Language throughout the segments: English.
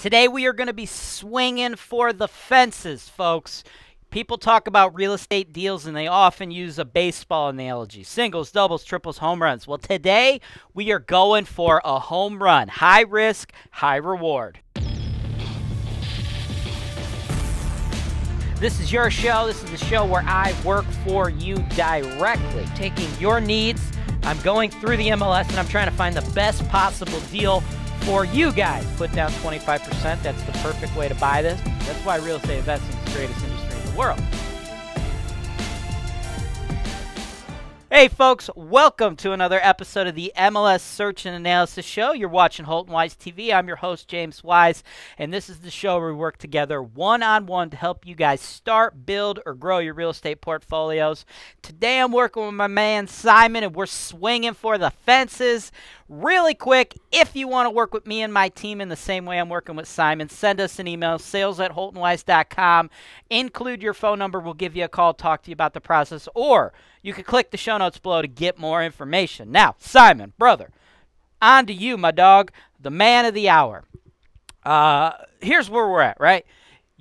Today we are going to be swinging for the fences, folks. People talk about real estate deals and they often use a baseball analogy singles, doubles, triples, home runs. Well, today we are going for a home run. High risk, high reward. This is your show. This is the show where I work for you directly, taking your needs. I'm going through the MLS and I'm trying to find the best possible deal for you guys. Put down 25%. That's the perfect way to buy this. That's why real estate investing is the greatest industry in the world. Hey, folks, welcome to another episode of the MLS Search and Analysis Show. You're watching Holton Wise TV. I'm your host, James Wise, and this is the show where we work together one on one to help you guys start, build, or grow your real estate portfolios. Today, I'm working with my man Simon, and we're swinging for the fences. Really quick, if you want to work with me and my team in the same way I'm working with Simon, send us an email, sales at holtonwise.com. Include your phone number, we'll give you a call, talk to you about the process, or you can click the show notes below to get more information. Now, Simon, brother, on to you, my dog, the man of the hour. Uh, here's where we're at, right?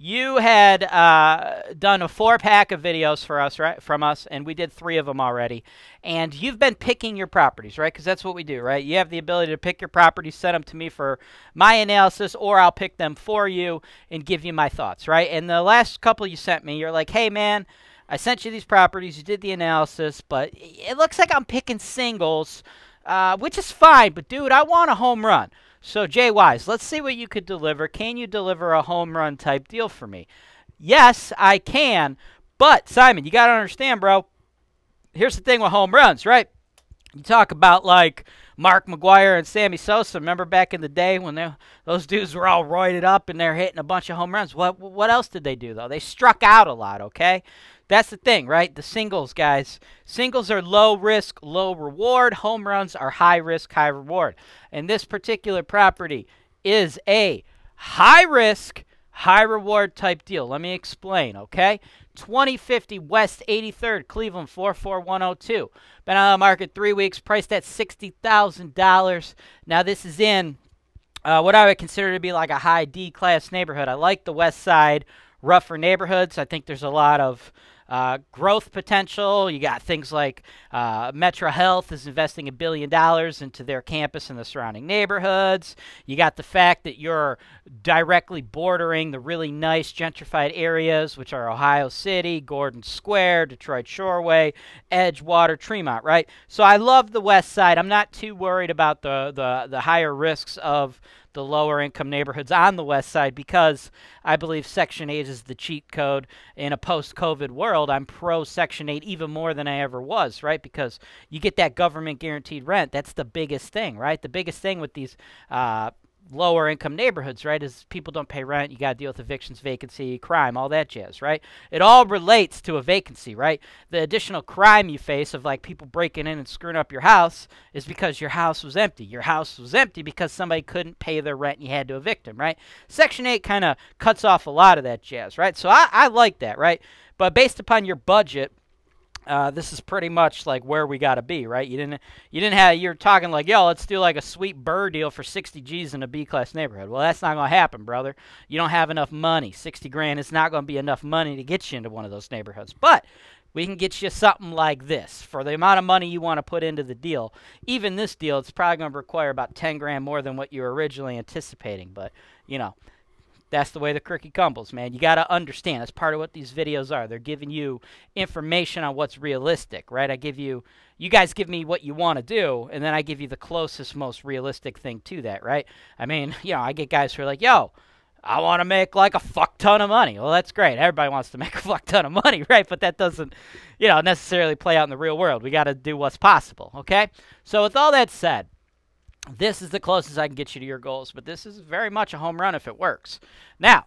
You had uh, done a four pack of videos for us, right? From us, and we did three of them already. And you've been picking your properties, right? Because that's what we do, right? You have the ability to pick your properties, send them to me for my analysis, or I'll pick them for you and give you my thoughts, right? And the last couple you sent me, you're like, hey, man, I sent you these properties. You did the analysis, but it looks like I'm picking singles, uh, which is fine. But, dude, I want a home run. So, Jay Wise, let's see what you could deliver. Can you deliver a home run type deal for me? Yes, I can. But, Simon, you got to understand, bro. Here's the thing with home runs, right? You talk about like Mark McGuire and Sammy Sosa. Remember back in the day when they, those dudes were all roided up and they're hitting a bunch of home runs. What what else did they do though? They struck out a lot. Okay, that's the thing, right? The singles, guys. Singles are low risk, low reward. Home runs are high risk, high reward. And this particular property is a high risk, high reward type deal. Let me explain, okay? 2050 West 83rd, Cleveland 44102. Been on the market three weeks, priced at $60,000. Now, this is in uh, what I would consider to be like a high D class neighborhood. I like the West Side rougher neighborhoods. I think there's a lot of uh, growth potential. You got things like uh, Metro Health is investing a billion dollars into their campus and the surrounding neighborhoods. You got the fact that you're directly bordering the really nice gentrified areas, which are Ohio City, Gordon Square, Detroit Shoreway, Edgewater, Tremont, right? So I love the West Side. I'm not too worried about the, the, the higher risks of the lower income neighborhoods on the west side because I believe Section 8 is the cheat code in a post COVID world. I'm pro Section 8 even more than I ever was, right? Because you get that government guaranteed rent. That's the biggest thing, right? The biggest thing with these uh, lower income neighborhoods, right? As people don't pay rent, you got to deal with evictions, vacancy, crime, all that jazz, right? It all relates to a vacancy, right? The additional crime you face of like people breaking in and screwing up your house is because your house was empty. Your house was empty because somebody couldn't pay their rent and you had to evict them, right? Section 8 kind of cuts off a lot of that jazz, right? So I, I like that, right? But based upon your budget, uh, this is pretty much like where we got to be, right? You didn't you didn't have you're talking like, yo, let's do like a sweet bird deal for 60 G's in a B class neighborhood. Well, that's not gonna happen, brother. You don't have enough money. 60 grand is not gonna be enough money to get you into one of those neighborhoods, but we can get you something like this for the amount of money you want to put into the deal. Even this deal, it's probably going to require about 10 grand more than what you were originally anticipating, but you know that's the way the cookie crumbles, man. You got to understand. That's part of what these videos are. They're giving you information on what's realistic, right? I give you, you guys give me what you want to do, and then I give you the closest, most realistic thing to that, right? I mean, you know, I get guys who are like, yo, I want to make like a fuck ton of money. Well, that's great. Everybody wants to make a fuck ton of money, right? But that doesn't, you know, necessarily play out in the real world. We got to do what's possible, okay? So, with all that said, this is the closest I can get you to your goals, but this is very much a home run if it works. Now,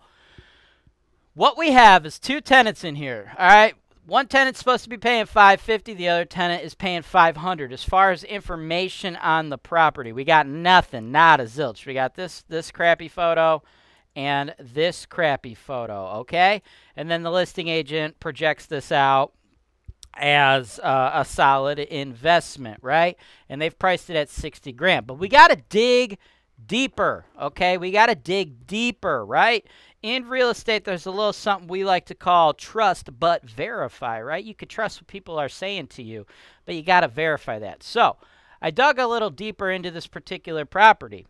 what we have is two tenants in here. All right, one tenant's supposed to be paying 550 the other tenant is paying 500 as far as information on the property we got nothing not a zilch we got this this crappy photo and this crappy photo okay and then the listing agent projects this out as uh, a solid investment, right? And they've priced it at 60 grand. But we got to dig deeper, okay? We got to dig deeper, right? In real estate, there's a little something we like to call trust but verify, right? You could trust what people are saying to you, but you got to verify that. So I dug a little deeper into this particular property.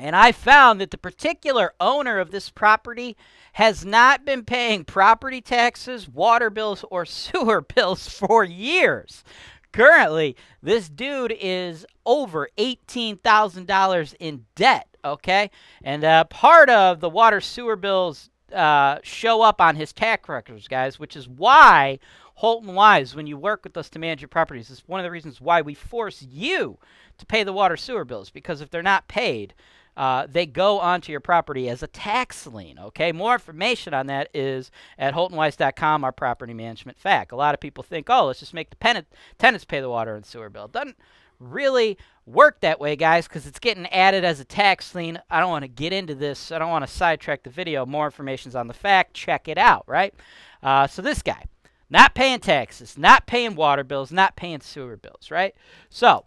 And I found that the particular owner of this property has not been paying property taxes, water bills, or sewer bills for years. Currently, this dude is over $18,000 in debt, okay? And uh, part of the water sewer bills uh, show up on his tax records, guys, which is why Holton Wise, when you work with us to manage your properties, is one of the reasons why we force you to pay the water sewer bills because if they're not paid, uh, they go onto your property as a tax lien. Okay, more information on that is at HoltonWise.com, our property management fact. A lot of people think, oh, let's just make the tenants pay the water and sewer bill. It doesn't really work that way, guys, because it's getting added as a tax lien. I don't want to get into this. I don't want to sidetrack the video. More information's on the fact. Check it out, right? Uh, so this guy, not paying taxes, not paying water bills, not paying sewer bills, right? So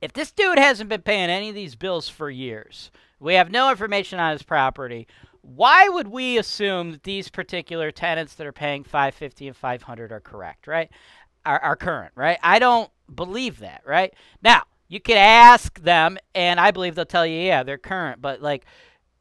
if this dude hasn't been paying any of these bills for years, we have no information on his property. Why would we assume that these particular tenants that are paying 550 and 500 are correct, right? Are, are current, right? I don't believe that, right? Now, you could ask them and I believe they'll tell you yeah, they're current, but like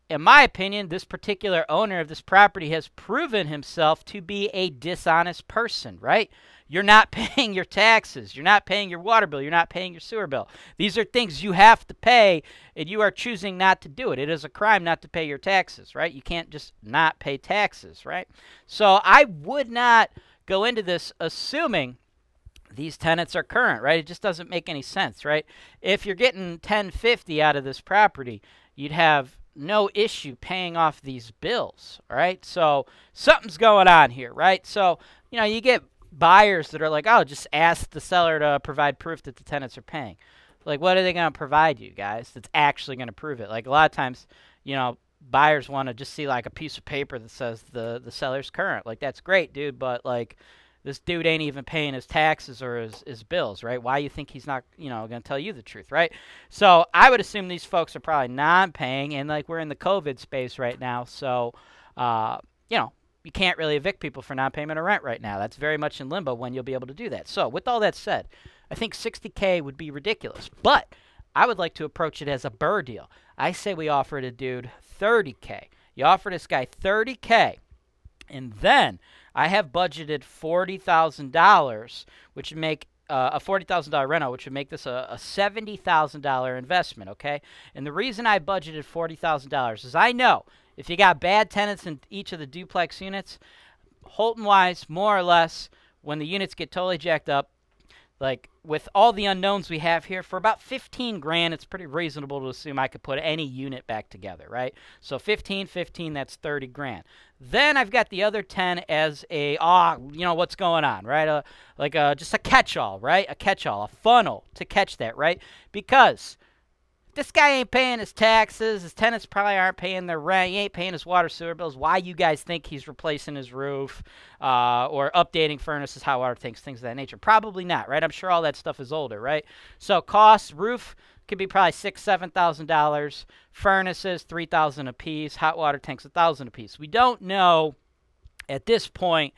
in my opinion, this particular owner of this property has proven himself to be a dishonest person, right? You're not paying your taxes. You're not paying your water bill. You're not paying your sewer bill. These are things you have to pay, and you are choosing not to do it. It is a crime not to pay your taxes, right? You can't just not pay taxes, right? So I would not go into this assuming these tenants are current, right? It just doesn't make any sense, right? If you're getting 1050 out of this property, you'd have no issue paying off these bills, right? So something's going on here, right? So, you know, you get buyers that are like, oh, just ask the seller to provide proof that the tenants are paying. Like, what are they going to provide you guys that's actually going to prove it? Like, a lot of times, you know, buyers want to just see like a piece of paper that says the, the seller's current. Like, that's great, dude, but like, this dude ain't even paying his taxes or his, his bills, right? Why you think he's not, you know, going to tell you the truth, right? So I would assume these folks are probably not paying, and like we're in the COVID space right now, so uh, you know you can't really evict people for non-payment of rent right now. That's very much in limbo when you'll be able to do that. So with all that said, I think 60k would be ridiculous, but I would like to approach it as a Burr deal. I say we offer a dude 30k. You offer this guy 30k, and then I have budgeted forty thousand dollars, which would make uh, a forty thousand dollar rental, which would make this a, a seventy thousand dollar investment. Okay, and the reason I budgeted forty thousand dollars is I know if you got bad tenants in each of the duplex units, Holton wise, more or less, when the units get totally jacked up, like with all the unknowns we have here, for about 15 grand, it's pretty reasonable to assume I could put any unit back together, right? So 15, 15, that's 30 grand. Then I've got the other 10 as a, ah, oh, you know, what's going on, right? A, uh, like a, uh, just a catch-all, right? A catch-all, a funnel to catch that, right? Because – this guy ain't paying his taxes. His tenants probably aren't paying their rent. He ain't paying his water sewer bills. Why you guys think he's replacing his roof uh, or updating furnaces, hot water tanks, things of that nature? Probably not, right? I'm sure all that stuff is older, right? So costs, roof could be probably six, seven thousand dollars. Furnaces, three thousand a piece. Hot water tanks, a thousand a piece. We don't know at this point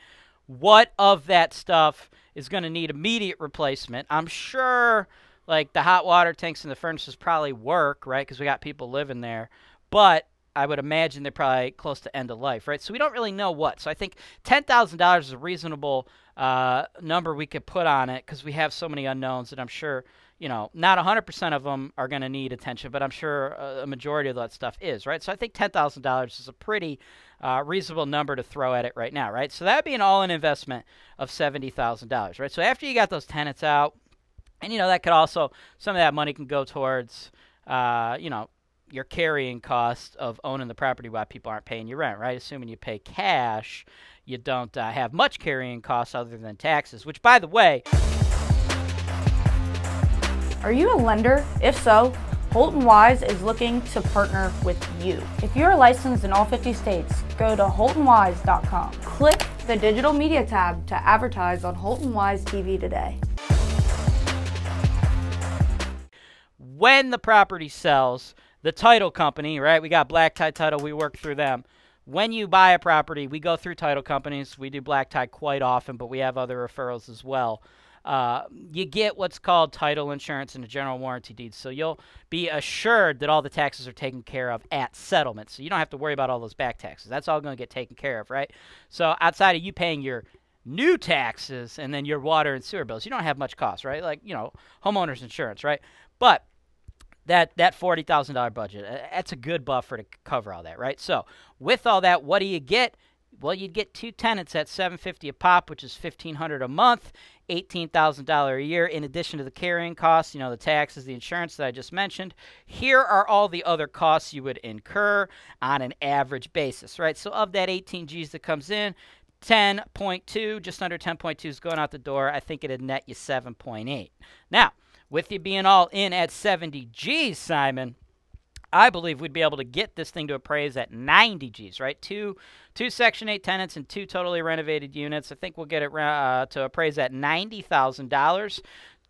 what of that stuff is going to need immediate replacement. I'm sure like the hot water tanks and the furnaces probably work, right? Because we got people living there. But I would imagine they're probably close to end of life, right? So we don't really know what. So I think ten thousand dollars is a reasonable uh, number we could put on it because we have so many unknowns that I'm sure you know not hundred percent of them are going to need attention, but I'm sure a, majority of that stuff is, right? So I think ten thousand dollars is a pretty uh, reasonable number to throw at it right now, right? So that'd be an all-in investment of seventy thousand dollars, right? So after you got those tenants out and you know that could also some of that money can go towards uh, you know your carrying cost of owning the property while people aren't paying you rent, right? Assuming you pay cash, you don't uh, have much carrying costs other than taxes, which, by the way, are you a lender? If so, Holton Wise is looking to partner with you. If you're licensed in all 50 states, go to holtonwise.com. Click the digital media tab to advertise on Holton Wise TV today. when the property sells, the title company, right? We got Black Tie Title, we work through them. When you buy a property, we go through title companies. We do Black Tie quite often, but we have other referrals as well. Uh, you get what's called title insurance and a general warranty deed. So you'll be assured that all the taxes are taken care of at settlement. So you don't have to worry about all those back taxes. That's all going to get taken care of, right? So outside of you paying your new taxes and then your water and sewer bills, you don't have much cost, right? Like, you know, homeowners insurance, right? But that that forty thousand dollar budget. Uh, that's a good buffer to cover all that, right? So with all that, what do you get? Well, you'd get two tenants at seven fifty a pop, which is fifteen hundred a month, eighteen thousand dollar a year. In addition to the carrying costs, you know the taxes, the insurance that I just mentioned. Here are all the other costs you would incur on an average basis, right? So of that eighteen G's that comes in, 10.2, just under 10.2 is going out the door. I think it'd net you 7.8. Now, with you being all in at 70 G's, Simon, I believe we'd be able to get this thing to appraise at 90 G's, right? Two, two Section 8 tenants and two totally renovated units. I think we'll get it uh, to appraise at $90,000.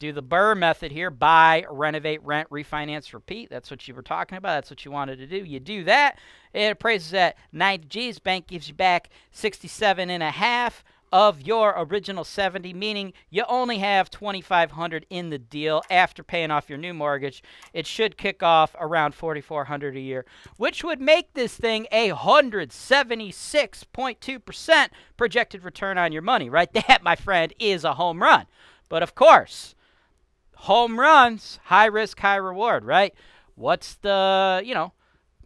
Do the Burr method here buy, renovate, rent, refinance, repeat. That's what you were talking about. That's what you wanted to do. You do that. It appraises at 90 G's. Bank gives you back 67 and a half of your original 70, meaning you only have 2500 in the deal after paying off your new mortgage. It should kick off around 4400 a year, which would make this thing a 176.2% projected return on your money, right? That, my friend, is a home run. But of course, home runs, high risk, high reward, right? What's the, you know,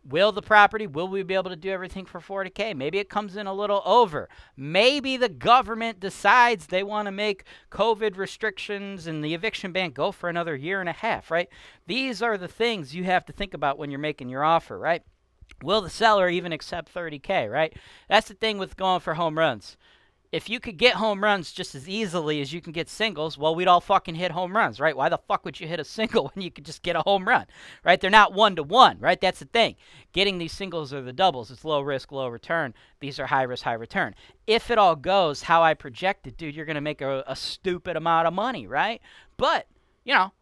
Will the property, will we be able to do everything for 40K? Maybe it comes in a little over. Maybe the government decides they want to make COVID restrictions and the eviction ban go for another year and a half, right? These are the things you have to think about when you're making your offer, right? Will the seller even accept 30K, right? That's the thing with going for home runs if you could get home runs just as easily as you can get singles, well, we'd all fucking hit home runs, right? Why the fuck would you hit a single when you could just get a home run, right? They're not one to one, right? That's the thing. Getting these singles or the doubles, it's low risk, low return. These are high risk, high return. If it all goes how I projected, dude, you're going to make a, a stupid amount of money, right? But, you know,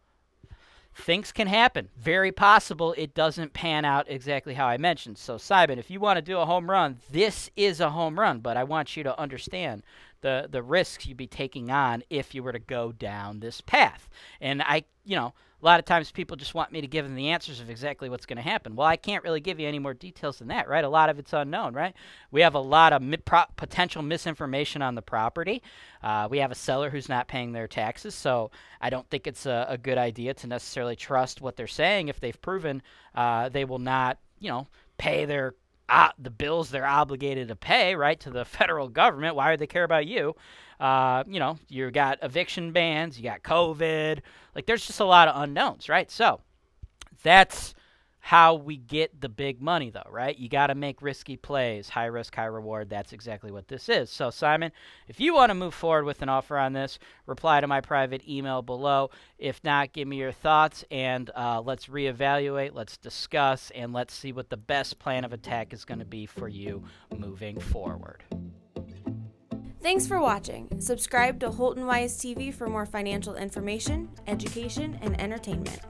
things can happen. Very possible it doesn't pan out exactly how I mentioned. So, Simon, if you want to do a home run, this is a home run, but I want you to understand the the risks you'd be taking on if you were to go down this path. And I, you know, a lot of times people just want me to give them the answers of exactly what's going to happen. Well, I can't really give you any more details than that, right? A lot of it's unknown, right? We have a lot of mi- pro- potential misinformation on the property. Uh, we have a seller who's not paying their taxes, so I don't think it's a, a good idea to necessarily trust what they're saying if they've proven uh, they will not, you know, pay their uh, the bills they're obligated to pay, right, to the federal government. Why would they care about you? Uh, you know, you got eviction bans, you got COVID. Like, there's just a lot of unknowns, right? So that's how we get the big money, though, right? You got to make risky plays, high risk, high reward. That's exactly what this is. So, Simon, if you want to move forward with an offer on this, reply to my private email below. If not, give me your thoughts and uh, let's reevaluate, let's discuss, and let's see what the best plan of attack is going to be for you moving forward. Thanks for watching. Subscribe to Holton Wise TV for more financial information, education, and entertainment.